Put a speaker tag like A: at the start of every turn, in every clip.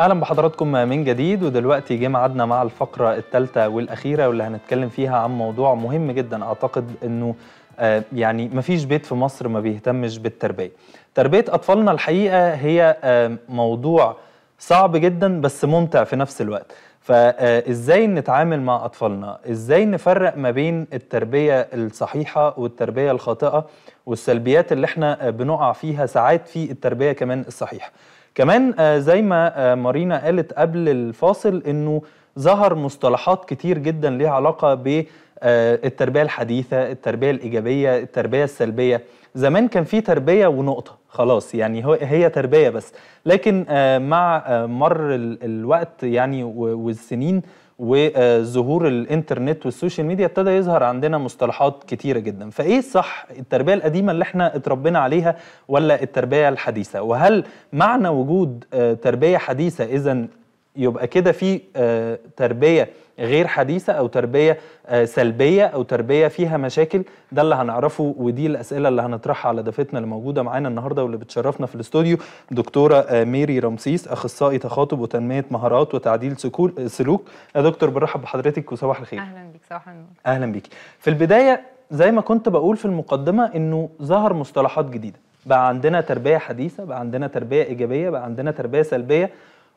A: اهلا بحضراتكم من جديد ودلوقتي جه ميعادنا مع الفقره الثالثه والاخيره واللي هنتكلم فيها عن موضوع مهم جدا اعتقد انه آه، يعني مفيش بيت في مصر ما بيهتمش بالتربيه تربيه اطفالنا الحقيقه هي آه، موضوع صعب جدا بس ممتع في نفس الوقت فازاي آه، نتعامل مع اطفالنا ازاي نفرق ما بين التربيه الصحيحه والتربيه الخاطئه والسلبيات اللي احنا بنقع فيها ساعات في التربيه كمان الصحيحه كمان آه، زي ما آه، مارينا قالت قبل الفاصل انه ظهر مصطلحات كتير جدا ليها علاقه بالتربيه آه، الحديثه، التربيه الايجابيه، التربيه السلبيه، زمان كان في تربيه ونقطه خلاص يعني هي تربيه بس، لكن مع مر الوقت يعني والسنين وظهور الانترنت والسوشيال ميديا ابتدى يظهر عندنا مصطلحات كتيره جدا فايه صح التربيه القديمه اللي احنا اتربينا عليها ولا التربيه الحديثه وهل معنى وجود آه، تربيه حديثه اذا يبقى كده في آه، تربيه غير حديثه او تربيه آه، سلبيه او تربيه فيها مشاكل ده اللي هنعرفه ودي الاسئله اللي هنطرحها على ضيفتنا اللي موجوده معانا النهارده واللي بتشرفنا في الاستوديو دكتوره آه، ميري رمسيس اخصائي تخاطب وتنميه مهارات وتعديل آه، سلوك يا دكتور برحب بحضرتك وصباح الخير اهلا بيك صباح النور اهلا بك في البدايه زي ما كنت بقول في المقدمه انه ظهر مصطلحات جديده بقى عندنا تربيه حديثه بقى عندنا تربيه ايجابيه بقى عندنا تربيه سلبيه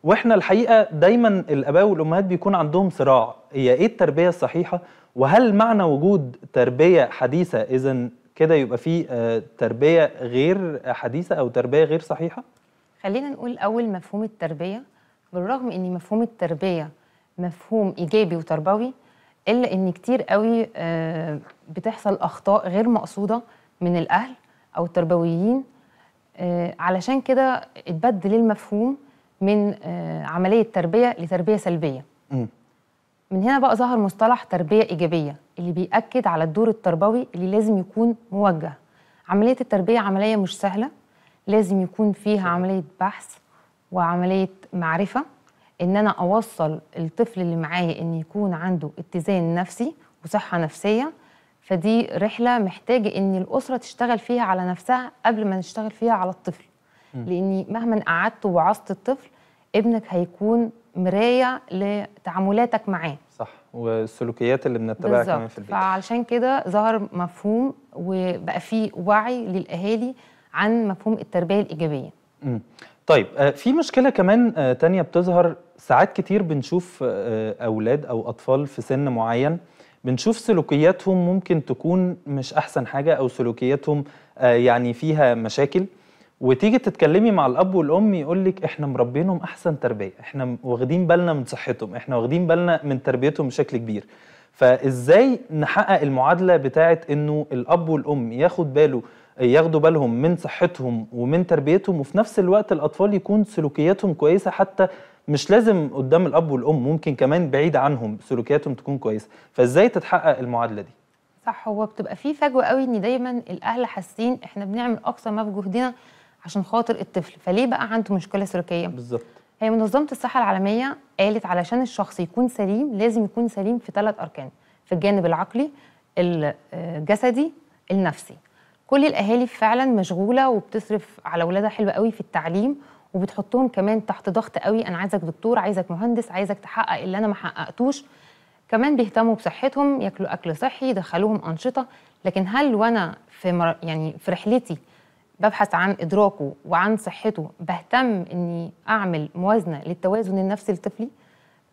A: واحنا الحقيقه دايما الاباء والامهات بيكون عندهم صراع هي ايه التربيه الصحيحه وهل معنى وجود تربيه حديثه اذا كده يبقى في آه، تربيه غير حديثه او تربيه غير صحيحه
B: خلينا نقول اول مفهوم التربيه بالرغم ان مفهوم التربيه مفهوم ايجابي وتربوي الا ان كتير قوي آه، بتحصل اخطاء غير مقصوده من الاهل او التربويين آه، علشان كده اتبدل المفهوم من آه، عمليه تربيه لتربيه سلبيه م. من هنا بقى ظهر مصطلح تربيه ايجابيه اللي بيأكد على الدور التربوي اللي لازم يكون موجه عمليه التربيه عمليه مش سهله لازم يكون فيها عمليه بحث وعمليه معرفه ان انا اوصل الطفل اللي معايا ان يكون عنده اتزان نفسي وصحه نفسيه فدي رحله محتاجه ان الاسره تشتغل فيها على نفسها قبل ما نشتغل فيها على الطفل لاني مهما قعدت وعظت الطفل ابنك هيكون مرايه لتعاملاتك معاه صح
A: والسلوكيات اللي بنتبعها كمان في البيت
B: فعلشان كده ظهر مفهوم وبقى فيه وعي للاهالي عن مفهوم التربيه الايجابيه
A: امم طيب آه، في مشكله كمان آه، تانية بتظهر ساعات كتير بنشوف آه، اولاد او اطفال في سن معين بنشوف سلوكياتهم ممكن تكون مش احسن حاجه او سلوكياتهم يعني فيها مشاكل وتيجي تتكلمي مع الاب والام يقول لك احنا مربينهم احسن تربيه احنا واخدين بالنا من صحتهم احنا واخدين بالنا من تربيتهم بشكل كبير فازاي نحقق المعادله بتاعه انه الاب والام ياخد باله ياخدوا بالهم من صحتهم ومن تربيتهم وفي نفس الوقت الاطفال يكون سلوكياتهم كويسه حتى مش لازم قدام الاب والام ممكن كمان بعيد عنهم سلوكياتهم تكون كويسه فازاي تتحقق المعادله دي
B: صح هو بتبقى في فجوه قوي ان دايما الاهل حاسين احنا بنعمل اقصى ما بجهدنا عشان خاطر الطفل فليه بقى عنده مشكله سلوكيه بالظبط هي منظمه الصحه العالميه قالت علشان الشخص يكون سليم لازم يكون سليم في ثلاث اركان في الجانب العقلي الجسدي النفسي كل الاهالي فعلا مشغوله وبتصرف على اولادها حلوه قوي في التعليم وبتحطهم كمان تحت ضغط قوي انا عايزك دكتور عايزك مهندس عايزك تحقق اللي انا ما حققتوش كمان بيهتموا بصحتهم ياكلوا اكل صحي يدخلوهم انشطه لكن هل وانا في مر... يعني في رحلتي ببحث عن إدراكه وعن صحته بهتم إني أعمل موازنة للتوازن النفسي لطفلي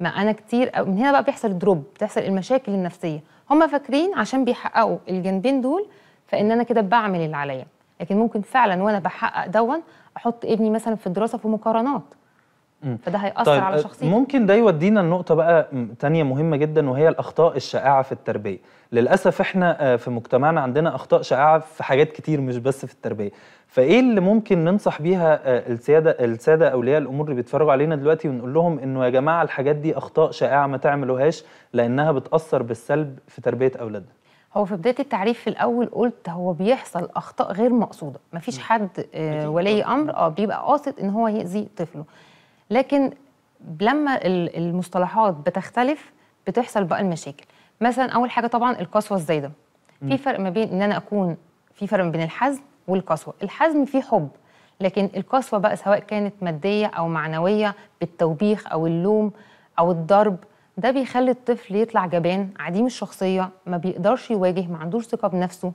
B: ما أنا كتير من هنا بقى بيحصل الدروب بتحصل المشاكل النفسية هم فاكرين عشان بيحققوا الجانبين دول فإن أنا كده بعمل اللي عليا لكن ممكن فعلا وأنا بحقق دون أحط ابني مثلا في الدراسه في مقارنات فده هيأثر طيب على شخصيتك آه،
A: ممكن ده يودينا لنقطة بقى تانية مهمة جدا وهي الأخطاء الشائعة في التربية للأسف احنا آه، في مجتمعنا عندنا أخطاء شائعة في حاجات كتير مش بس في التربية فإيه اللي ممكن ننصح بيها آه، السيادة السادة أولياء الأمور اللي بيتفرجوا علينا دلوقتي ونقول لهم إنه يا جماعة الحاجات دي أخطاء شائعة ما تعملوهاش لأنها بتأثر بالسلب في تربية أولادنا
B: هو في بدايه التعريف في الاول قلت هو بيحصل اخطاء غير مقصوده مفيش حد ولي امر اه بيبقى قاصد ان هو يأذي طفله لكن لما المصطلحات بتختلف بتحصل بقى المشاكل مثلا اول حاجه طبعا القسوه الزايده في فرق ما بين ان انا اكون في فرق ما بين الحزم والقسوه الحزم فيه حب لكن القسوه بقى سواء كانت ماديه او معنويه بالتوبيخ او اللوم او الضرب ده بيخلي الطفل يطلع جبان عديم الشخصيه ما بيقدرش يواجه ما عندوش ثقه بنفسه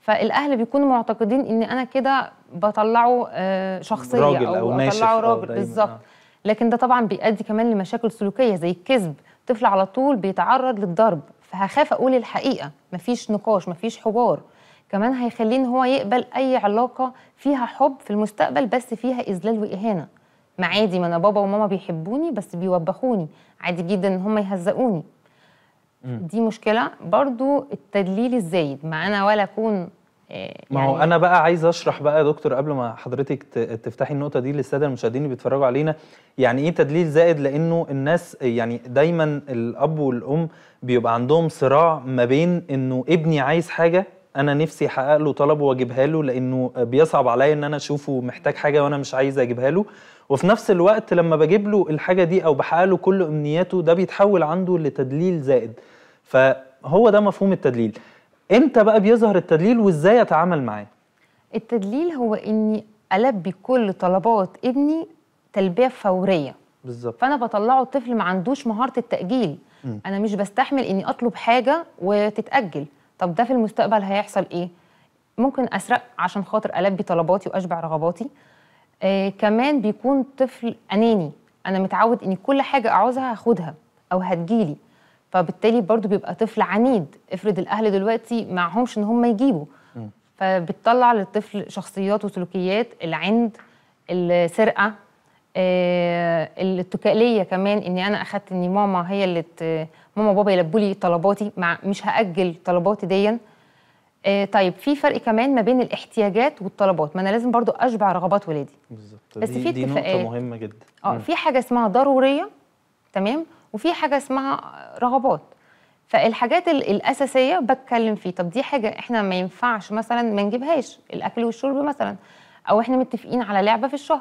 B: فالاهل بيكونوا معتقدين ان انا كده بطلعه آه، شخصيه راجل او, أو بطلعه راجل بالظبط آه. لكن ده طبعا بيؤدي كمان لمشاكل سلوكيه زي الكذب طفل على طول بيتعرض للضرب فهخاف اقول الحقيقه مفيش نقاش مفيش حوار كمان هيخليه ان هو يقبل اي علاقه فيها حب في المستقبل بس فيها اذلال واهانه ما عادي ما انا بابا وماما بيحبوني بس بيوبخوني عادي جدا ان هم يهزقوني دي مشكله برضو التدليل الزايد ما انا ولا اكون يعني ما هو يعني
A: انا بقى عايز اشرح بقى يا دكتور قبل ما حضرتك تفتحي النقطه دي للساده المشاهدين اللي بيتفرجوا علينا يعني ايه تدليل زائد لانه الناس يعني دايما الاب والام بيبقى عندهم صراع ما بين انه ابني عايز حاجه انا نفسي احقق له طلبه واجيبها له لانه بيصعب عليا ان انا اشوفه محتاج حاجه وانا مش عايز اجيبها له وفي نفس الوقت لما بجيب له الحاجه دي او بحقق له كل امنياته ده بيتحول عنده لتدليل زائد فهو ده مفهوم التدليل امتى بقى بيظهر التدليل وازاي اتعامل معاه
B: التدليل هو اني البي كل طلبات ابني تلبيه فوريه بالظبط فانا بطلعه الطفل ما عندوش مهاره التاجيل م. انا مش بستحمل اني اطلب حاجه وتتاجل طب ده في المستقبل هيحصل ايه ممكن اسرق عشان خاطر البي طلباتي واشبع رغباتي آه كمان بيكون طفل اناني انا متعود ان كل حاجه اعوزها هاخدها او هتجيلي فبالتالي برضو بيبقى طفل عنيد افرض الاهل دلوقتي معهمش ان هم يجيبوا فبتطلع للطفل شخصيات وسلوكيات العند السرقه آه الاتكاليه كمان اني انا اخدت اني ماما هي اللي ماما وبابا يلبوا لي طلباتي مع مش هاجل طلباتي ديا آه، طيب في فرق كمان ما بين الاحتياجات والطلبات ما انا لازم برضو اشبع رغبات ولادي بالظبط بس في دي نقطه
A: مهمه جدا اه في
B: حاجه اسمها ضروريه تمام وفي حاجه اسمها رغبات فالحاجات الاساسيه بتكلم فيه طب دي حاجه احنا ما ينفعش مثلا ما نجيبهاش الاكل والشرب مثلا او احنا متفقين على لعبه في الشهر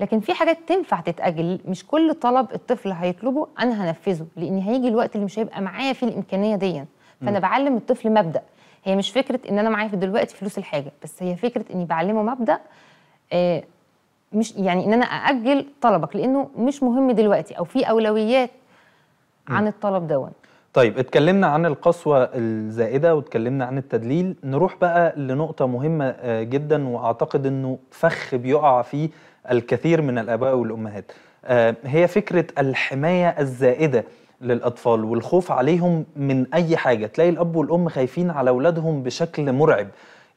B: لكن في حاجات تنفع تتاجل مش كل طلب الطفل هيطلبه انا هنفذه لان هيجي الوقت اللي مش هيبقى معايا فيه الامكانيه دي فانا م. بعلم الطفل مبدا هي مش فكره ان انا معايا دلوقتي فلوس الحاجه بس هي فكره اني بعلمه مبدا آه، مش يعني ان انا ااجل طلبك لانه مش مهم دلوقتي او في اولويات عن الطلب دون
A: طيب اتكلمنا عن القسوة الزائدة واتكلمنا عن التدليل نروح بقى لنقطة مهمة آه، جدا وأعتقد أنه فخ بيقع فيه الكثير من الآباء والأمهات آه، هي فكرة الحماية الزائدة للأطفال والخوف عليهم من أي حاجة تلاقي الأب والأم خايفين على أولادهم بشكل مرعب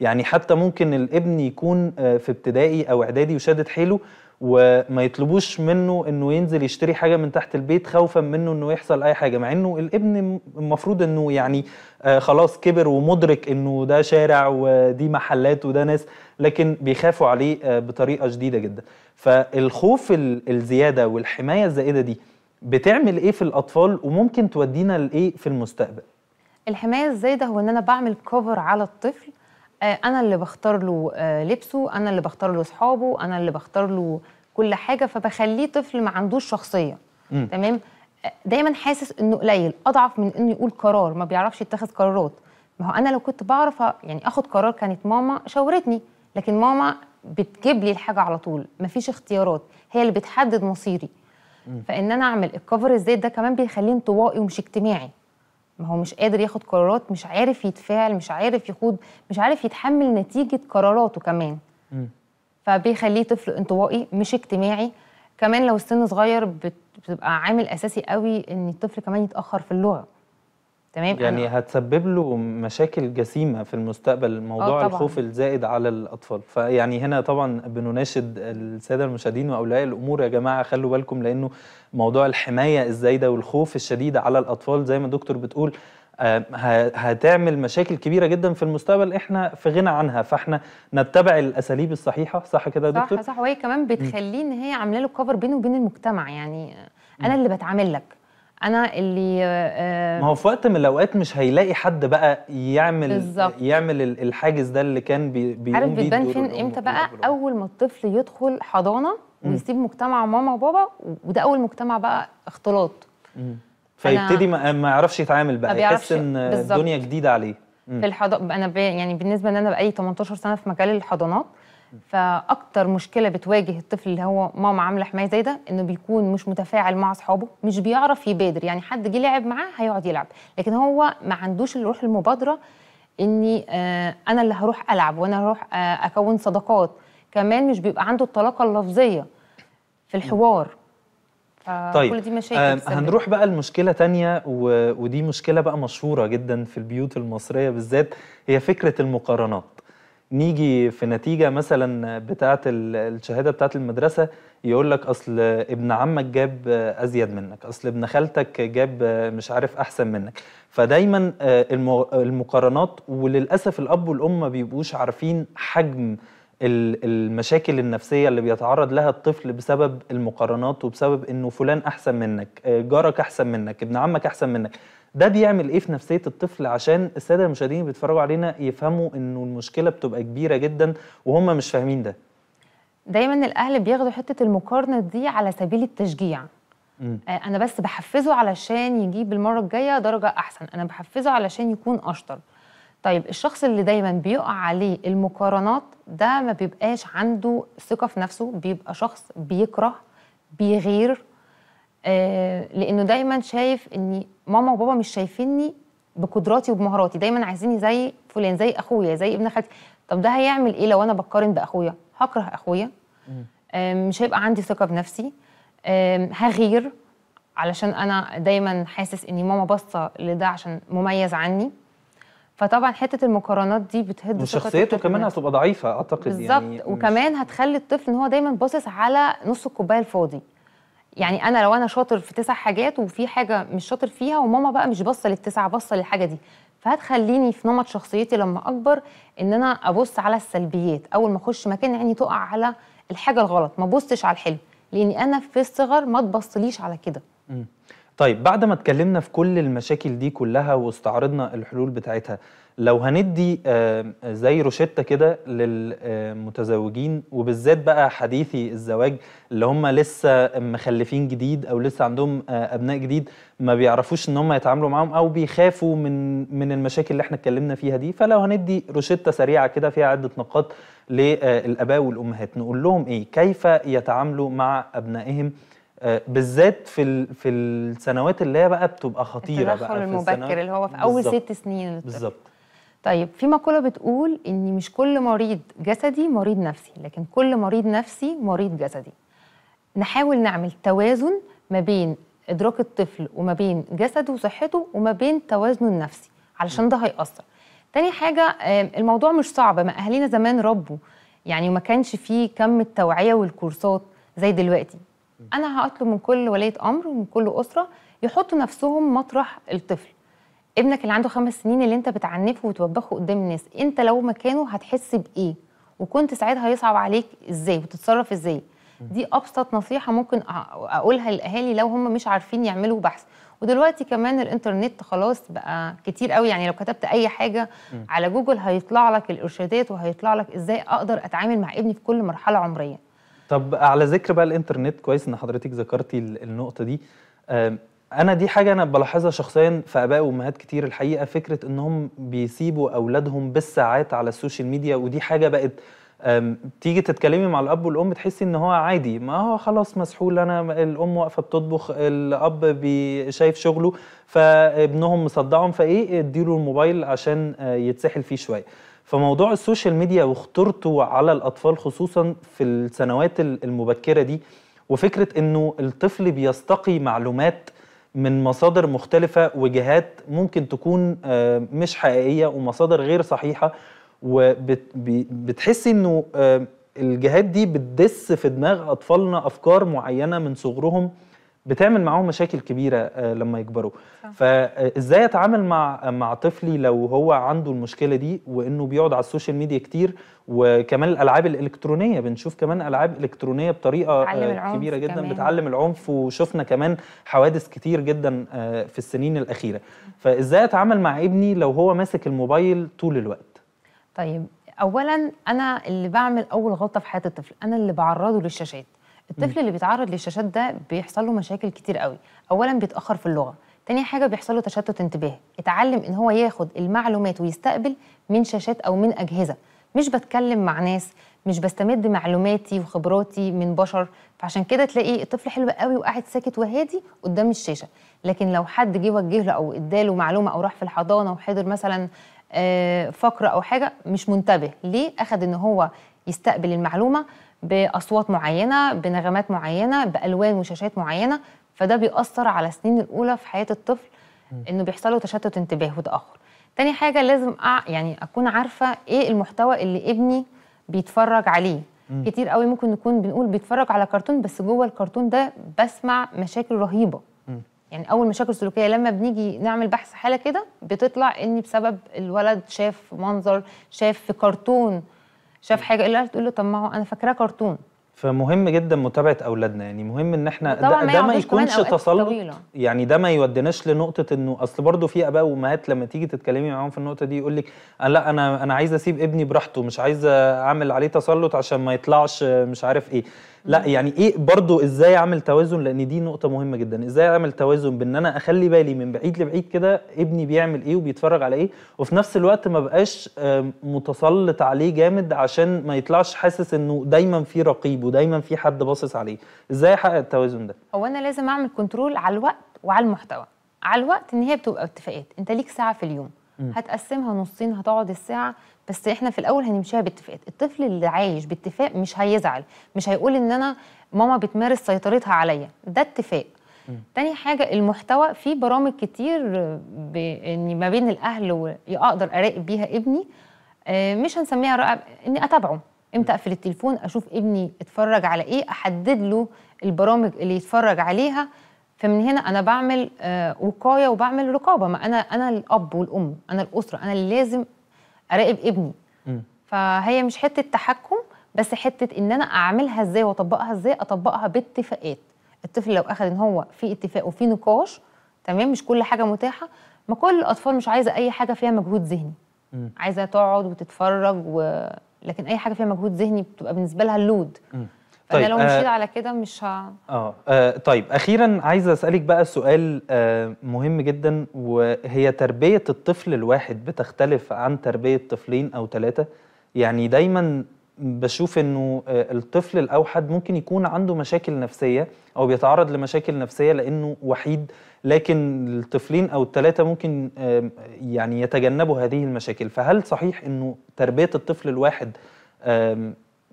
A: يعني حتى ممكن الابن يكون آه، في ابتدائي او اعدادي وشادد حيله وما يطلبوش منه انه ينزل يشتري حاجه من تحت البيت خوفا منه انه يحصل اي حاجه مع انه الابن المفروض انه يعني آه، خلاص كبر ومدرك انه ده شارع ودي محلات وده ناس لكن بيخافوا عليه آه، بطريقه شديده جدا فالخوف الزياده والحمايه الزائده دي بتعمل ايه في الاطفال وممكن تودينا لايه في المستقبل
B: الحمايه الزايده هو ان انا بعمل كفر على الطفل آه، انا اللي بختار له آه، لبسه انا اللي بختار له اصحابه انا اللي بختار له كل حاجه فبخليه طفل ما عندوش شخصيه م. تمام آه، دايما حاسس انه قليل اضعف من انه يقول قرار ما بيعرفش يتخذ قرارات ما هو انا لو كنت بعرف يعني اخد قرار كانت ماما شاورتني لكن ماما بتجيب لي الحاجه على طول مفيش اختيارات هي اللي بتحدد مصيري م. فان انا اعمل الكفر ازاي ده كمان بيخليه انطوائي ومش اجتماعي ما هو مش قادر ياخد قرارات مش عارف يتفاعل مش عارف يخوض مش عارف يتحمل نتيجه قراراته كمان فبيخليه طفل انطوائي مش اجتماعي كمان لو السن صغير بتبقى عامل اساسي قوي ان الطفل كمان يتاخر في اللغه تمام يعني أنا...
A: هتسبب له مشاكل جسيمه في المستقبل موضوع آه، الخوف الزائد على الاطفال فيعني هنا طبعا بنناشد الساده المشاهدين واولياء الامور يا جماعه خلوا بالكم لانه موضوع الحمايه الزايده والخوف الشديد على الاطفال زي ما الدكتور بتقول آه، هتعمل مشاكل كبيره جدا في المستقبل احنا في غنى عنها فاحنا نتبع الاساليب الصحيحه صح كده يا دكتور صح صح
B: وهي كمان بتخليه ان هي عامله له كفر بينه وبين المجتمع يعني انا اللي بتعامل لك انا اللي آه، آه، ما هو
A: في وقت من الاوقات مش هيلاقي حد بقى يعمل بالزبط. يعمل الحاجز ده اللي كان بي بيقوم عارف بتبان فين
B: امتى بقى اول ما الطفل يدخل حضانه ويسيب مجتمع ماما وبابا وده اول مجتمع بقى اختلاط فيبتدي
A: ما يعرفش يتعامل بقى يحس ان بالزبط. الدنيا جديده عليه في
B: الحضانه انا ب... يعني بالنسبه ان انا بقالي 18 سنه في مجال الحضانات فاكتر مشكله بتواجه الطفل اللي هو ماما عامله حمايه زي ده انه بيكون مش متفاعل مع اصحابه مش بيعرف يبادر يعني حد جه لعب معاه هيقعد يلعب لكن هو ما عندوش روح المبادره اني آه، انا اللي هروح العب وانا هروح آه، اكون صداقات كمان مش بيبقى عنده الطلاقه اللفظيه في الحوار
A: طيب دي مشاكل آه، هنروح بقى لمشكلة تانية و... ودي مشكلة بقى مشهورة جدا في البيوت المصرية بالذات هي فكرة المقارنات نيجي في نتيجه مثلا بتاعه الشهاده بتاعه المدرسه يقول لك اصل ابن عمك جاب ازيد منك اصل ابن خالتك جاب مش عارف احسن منك فدايما آه، المقارنات وللاسف الاب والام ما بيبقوش عارفين حجم المشاكل النفسيه اللي بيتعرض لها الطفل بسبب المقارنات وبسبب انه فلان احسن منك آه، جارك احسن منك ابن عمك احسن منك ده بيعمل ايه في نفسيه الطفل عشان الساده المشاهدين اللي بيتفرجوا علينا يفهموا انه المشكله بتبقى كبيره جدا وهم مش فاهمين ده
B: دايما الاهل بياخدوا حته المقارنه دي على سبيل التشجيع مم. آه، انا بس بحفزه علشان يجيب المره الجايه درجه احسن انا بحفزه علشان يكون اشطر طيب الشخص اللي دايما بيقع عليه المقارنات ده ما بيبقاش عنده ثقه في نفسه بيبقى شخص بيكره بيغير آه، لانه دايما شايف ان ماما وبابا مش شايفيني بقدراتي وبمهاراتي دايما عايزيني زي فلان زي اخويا زي ابن خالتي طب ده هيعمل ايه لو انا بقارن باخويا هكره اخويا مش هيبقى عندي ثقه بنفسي هغير علشان انا دايما حاسس ان ماما باصه لده عشان مميز عني فطبعا حته المقارنات دي بتهد وشخصيته كمان
A: هتبقى ضعيفه اعتقد بالزبط. يعني بالظبط
B: وكمان هتخلي الطفل ان هو دايما باصص على نص الكوبايه الفاضي يعني انا لو انا شاطر في تسع حاجات وفي حاجه مش شاطر فيها وماما بقى مش باصه للتسعه باصه للحاجه دي فهتخليني في نمط شخصيتي لما اكبر ان انا ابص على السلبيات اول ما اخش مكان عيني تقع على الحاجه الغلط ما ابصش على الحلو لاني انا في الصغر ما تبصليش على كده
A: طيب بعد ما اتكلمنا في كل المشاكل دي كلها واستعرضنا الحلول بتاعتها لو هندي آه، زي روشته كده للمتزوجين وبالذات بقى حديثي الزواج اللي هم لسه مخلفين جديد او لسه عندهم آه، ابناء جديد ما بيعرفوش ان هم يتعاملوا معاهم او بيخافوا من من المشاكل اللي احنا اتكلمنا فيها دي فلو هندي روشته سريعه كده فيها عده نقاط للاباء آه، والامهات نقول لهم ايه كيف يتعاملوا مع ابنائهم بالذات في في السنوات اللي هي بقى بتبقى خطيره بقى في المبكر اللي هو في اول ست سنين بالظبط
B: طيب في مقولة بتقول إن مش كل مريض جسدي مريض نفسي لكن كل مريض نفسي مريض جسدي نحاول نعمل توازن ما بين إدراك الطفل وما بين جسده وصحته وما بين توازنه النفسي علشان ده هيأثر تاني حاجة الموضوع مش صعب ما أهالينا زمان ربوا يعني ما كانش فيه كم التوعية والكورسات زي دلوقتي أنا هطلب من كل ولية أمر ومن كل أسرة يحطوا نفسهم مطرح الطفل ابنك اللي عنده خمس سنين اللي انت بتعنفه وتوبخه قدام الناس انت لو مكانه هتحس بايه وكنت ساعتها هيصعب عليك ازاي وتتصرف ازاي دي ابسط نصيحه ممكن اقولها للاهالي لو هم مش عارفين يعملوا بحث ودلوقتي كمان الانترنت خلاص بقى كتير قوي يعني لو كتبت اي حاجه على جوجل هيطلع لك الارشادات وهيطلع لك ازاي اقدر اتعامل مع ابني في كل مرحله عمريه
A: طب على ذكر بقى الانترنت كويس ان حضرتك ذكرتي النقطه دي انا دي حاجه انا بلاحظها شخصيا في اباء وامهات كتير الحقيقه فكره انهم بيسيبوا اولادهم بالساعات على السوشيال ميديا ودي حاجه بقت تيجي تتكلمي مع الاب والام تحسي ان هو عادي ما هو خلاص مسحول انا الام واقفه بتطبخ الاب شايف شغله فابنهم مصدعهم فايه اديله الموبايل عشان آه، يتسحل فيه شويه فموضوع السوشيال ميديا وخطورته على الاطفال خصوصا في السنوات المبكره دي وفكره انه الطفل بيستقي معلومات من مصادر مختلفة وجهات ممكن تكون آه، مش حقيقية ومصادر غير صحيحة وبتحس انه آه، الجهات دي بتدس في دماغ اطفالنا افكار معينة من صغرهم بتعمل معاهم مشاكل كبيره آه، لما يكبروا فازاي آه، اتعامل مع مع طفلي لو هو عنده المشكله دي وانه بيقعد على السوشيال ميديا كتير وكمان الالعاب الالكترونيه بنشوف كمان العاب الكترونيه بطريقه آه، كبيره جدا كمان. بتعلم العنف وشفنا كمان حوادث كتير جدا في السنين الاخيره فازاي اتعامل مع ابني لو هو ماسك الموبايل طول الوقت
B: طيب اولا انا اللي بعمل اول غلطه في حياه الطفل انا اللي بعرضه للشاشات الطفل اللي بيتعرض للشاشات ده بيحصل له مشاكل كتير قوي اولا بيتاخر في اللغه تاني حاجه بيحصل له تشتت انتباه اتعلم ان هو ياخد المعلومات ويستقبل من شاشات او من اجهزه مش بتكلم مع ناس مش بستمد معلوماتي وخبراتي من بشر فعشان كده تلاقي الطفل حلو قوي وقاعد ساكت وهادي قدام الشاشه لكن لو حد جه وجه له او اداله معلومه او راح في الحضانه وحضر مثلا آه، فقره او حاجه مش منتبه ليه اخد ان هو يستقبل المعلومه باصوات معينه بنغمات معينه بالوان وشاشات معينه فده بيأثر على السنين الاولى في حياه الطفل انه بيحصل له تشتت انتباه وتاخر تاني حاجه لازم أع... يعني اكون عارفه ايه المحتوى اللي ابني بيتفرج عليه م. كتير قوي ممكن نكون بنقول بيتفرج على كرتون بس جوه الكرتون ده بسمع مشاكل رهيبه م. يعني اول مشاكل سلوكيه لما بنيجي نعمل بحث حاله كده بتطلع ان بسبب الولد شاف منظر شاف في كرتون شاف حاجه الا تقول له طب ما هو انا فاكراه كرتون
A: فمهم جدا متابعه اولادنا يعني مهم ان احنا ده, ده ما يكونش تسلط يعني ده ما يوديناش لنقطه انه اصل برضه في اباء وامهات لما تيجي تتكلمي معاهم في النقطه دي يقول لك لا انا انا عايز اسيب ابني براحته مش عايز اعمل عليه تسلط عشان ما يطلعش مش عارف ايه لا يعني ايه برضو ازاي اعمل توازن لان دي نقطه مهمه جدا ازاي اعمل توازن بان انا اخلي بالي من بعيد لبعيد كده ابني بيعمل ايه وبيتفرج على ايه وفي نفس الوقت ما بقاش متسلط عليه جامد عشان ما يطلعش حاسس انه دايما في رقيب ودايما في حد باصص عليه ازاي احقق التوازن ده
B: هو انا لازم اعمل كنترول على الوقت وعلى المحتوى على الوقت ان هي بتبقى اتفاقات انت ليك ساعه في اليوم هتقسمها نصين هتقعد الساعه بس احنا في الاول هنمشيها باتفاقات الطفل اللي عايش باتفاق مش هيزعل مش هيقول ان انا ماما بتمارس سيطرتها عليا ده اتفاق تاني حاجة المحتوى في برامج كتير اني يعني ما بين الأهل وأقدر أراقب بيها ابني آه، مش هنسميها رقب إني أتابعه إمتى أقفل التليفون أشوف ابني اتفرج على إيه أحدد له البرامج اللي يتفرج عليها فمن هنا انا بعمل آه، وقايه وبعمل رقابه ما انا انا الاب والام انا الاسره انا اللي لازم اراقب ابني م. فهي مش حته تحكم بس حته ان انا اعملها ازاي واطبقها ازاي اطبقها باتفاقات الطفل لو اخذ ان هو في اتفاق وفي نقاش تمام مش كل حاجه متاحه ما كل الاطفال مش عايزه اي حاجه فيها مجهود ذهني م. عايزه تقعد وتتفرج و... لكن اي حاجه فيها مجهود ذهني بتبقى بالنسبه لها اللود
A: م. طيب لو مشيت آه على
B: كده مش ه...
A: آه, اه طيب اخيرا عايزه اسالك بقى سؤال آه مهم جدا وهي تربيه الطفل الواحد بتختلف عن تربيه طفلين او ثلاثه يعني دايما بشوف انه آه، الطفل الاوحد ممكن يكون عنده مشاكل نفسيه او بيتعرض لمشاكل نفسيه لانه وحيد لكن الطفلين او الثلاثه ممكن آه، يعني يتجنبوا هذه المشاكل فهل صحيح انه تربيه الطفل الواحد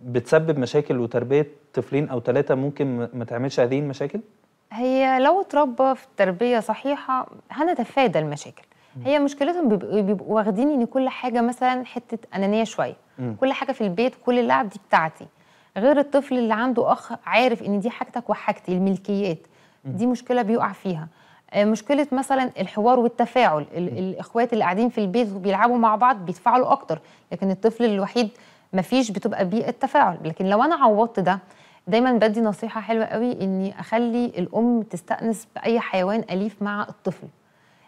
A: بتسبب مشاكل وتربيه طفلين او ثلاثه ممكن ما تعملش هذه المشاكل؟
B: هي لو اتربى في تربيه صحيحه هنتفادى المشاكل هي مشكلتهم بيبقوا واخدين ان كل حاجه مثلا حته انانيه شويه كل حاجه في البيت كل اللعب دي بتاعتي غير الطفل اللي عنده اخ عارف ان دي حاجتك وحاجتي الملكيات دي مشكله بيقع فيها آه، مشكله مثلا الحوار والتفاعل الاخوات اللي قاعدين في البيت وبيلعبوا مع بعض بيتفاعلوا اكتر لكن الطفل الوحيد مفيش بتبقى بيئه تفاعل لكن لو انا عوضت ده دايما بدي نصيحه حلوه قوي اني اخلي الام تستانس باي حيوان اليف مع الطفل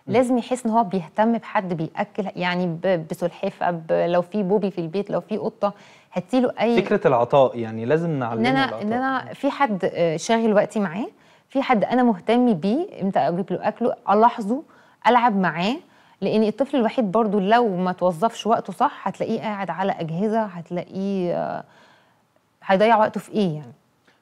B: لازم يحس ان هو بيهتم بحد بياكل يعني بسلحفه لو في بوبي في البيت لو في قطه له اي فكره
A: العطاء يعني لازم نعلمه ان انا العطاء. ان
B: انا في حد آه، شاغل وقتي معاه في حد انا مهتم بيه امتى اجيب له اكله الاحظه العب معاه لان الطفل الوحيد برضو لو ما توظفش وقته صح هتلاقيه قاعد على اجهزه هتلاقيه آه، هيضيع وقته في ايه يعني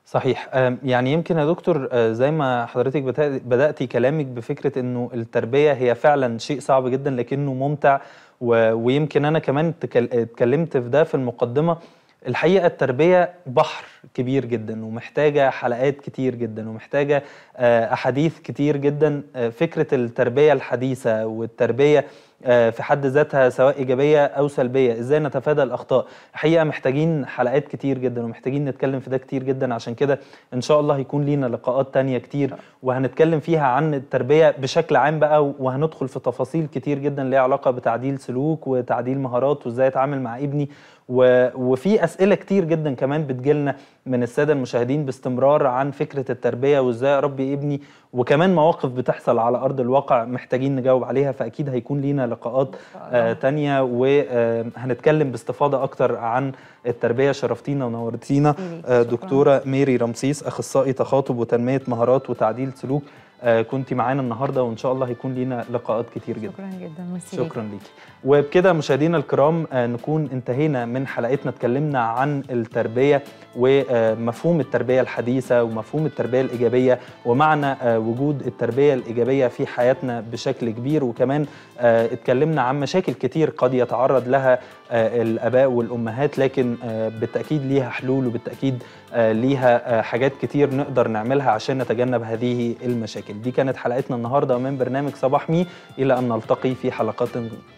A: صحيح يعني يمكن يا دكتور آه، زي ما حضرتك بدأتي كلامك بفكرة أنه التربية هي فعلا شيء صعب جدا لكنه ممتع ويمكن أنا كمان اتكلمت في ده في المقدمة الحقيقه التربيه بحر كبير جدا ومحتاجه حلقات كتير جدا ومحتاجه آه، احاديث كتير جدا آه، فكره التربيه الحديثه والتربيه آه، في حد ذاتها سواء ايجابيه او سلبيه ازاي نتفادى الاخطاء الحقيقه محتاجين حلقات كتير جدا ومحتاجين نتكلم في ده كتير جدا عشان كده ان شاء الله هيكون لينا لقاءات تانية كتير وهنتكلم فيها عن التربيه بشكل عام بقى وهندخل في تفاصيل كتير جدا ليها علاقه بتعديل سلوك وتعديل مهارات وازاي اتعامل مع ابني وفي اسئله كتير جدا كمان بتجيلنا من الساده المشاهدين باستمرار عن فكره التربيه وازاي اربي ابني وكمان مواقف بتحصل على ارض الواقع محتاجين نجاوب عليها فاكيد هيكون لينا لقاءات آه، تانية وهنتكلم آه، باستفاضه اكتر عن التربيه شرفتينا ونورتينا آه، دكتوره ميري رمسيس اخصائي تخاطب وتنميه مهارات وتعديل سلوك آه، كنت معانا النهارده وان شاء الله هيكون لينا لقاءات كتير جدا شكرا جدا ميرسي شكرا ليكي وبكده مشاهدينا الكرام آه، نكون انتهينا من حلقتنا اتكلمنا عن التربيه ومفهوم التربيه الحديثه ومفهوم التربيه الايجابيه ومعنى آه، وجود التربيه الايجابيه في حياتنا بشكل كبير وكمان اتكلمنا عن مشاكل كتير قد يتعرض لها آه، الاباء والامهات لكن آه، بالتاكيد ليها حلول وبالتاكيد آه، ليها حاجات كتير نقدر نعملها عشان نتجنب هذه المشاكل دي كانت حلقتنا النهارده من برنامج صباح مي الى ان نلتقي في حلقات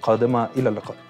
A: قادمه الى اللقاء